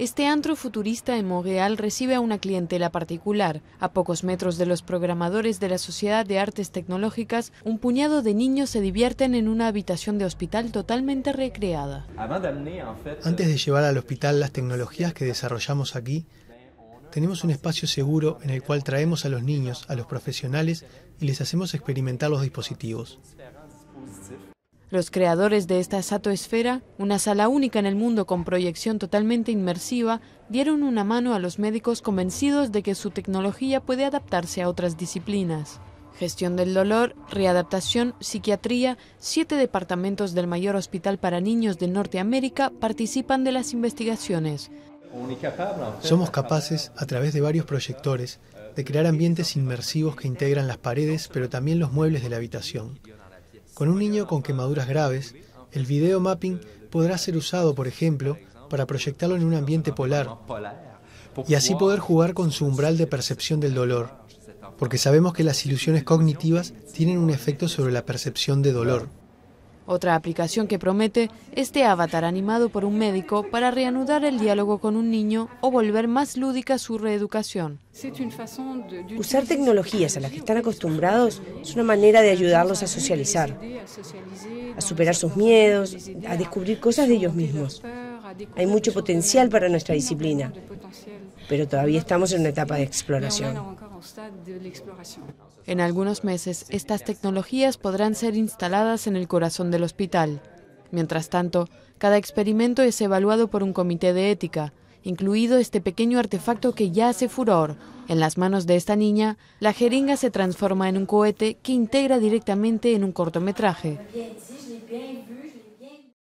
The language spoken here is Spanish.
Este antro futurista en Montreal recibe a una clientela particular. A pocos metros de los programadores de la Sociedad de Artes Tecnológicas, un puñado de niños se divierten en una habitación de hospital totalmente recreada. Euh, Antes de llevar al hospital las tecnologías que desarrollamos aquí, tenemos un espacio seguro en el cual traemos a los niños, a los profesionales y les hacemos experimentar los dispositivos. Los creadores de esta satoesfera, una sala única en el mundo con proyección totalmente inmersiva, dieron una mano a los médicos convencidos de que su tecnología puede adaptarse a otras disciplinas. Gestión del dolor, readaptación, psiquiatría, siete departamentos del mayor hospital para niños de Norteamérica participan de las investigaciones. Somos capaces, a través de varios proyectores, de crear ambientes inmersivos que integran las paredes, pero también los muebles de la habitación. Con un niño con quemaduras graves, el video mapping podrá ser usado, por ejemplo, para proyectarlo en un ambiente polar y así poder jugar con su umbral de percepción del dolor, porque sabemos que las ilusiones cognitivas tienen un efecto sobre la percepción de dolor. Otra aplicación que promete este avatar animado por un médico para reanudar el diálogo con un niño o volver más lúdica su reeducación. Usar tecnologías a las que están acostumbrados es una manera de ayudarlos a socializar, a superar sus miedos, a descubrir cosas de ellos mismos. Hay mucho potencial para nuestra disciplina, pero todavía estamos en una etapa de exploración. En algunos meses, estas tecnologías podrán ser instaladas en el corazón del hospital. Mientras tanto, cada experimento es evaluado por un comité de ética, incluido este pequeño artefacto que ya hace furor. En las manos de esta niña, la jeringa se transforma en un cohete que integra directamente en un cortometraje.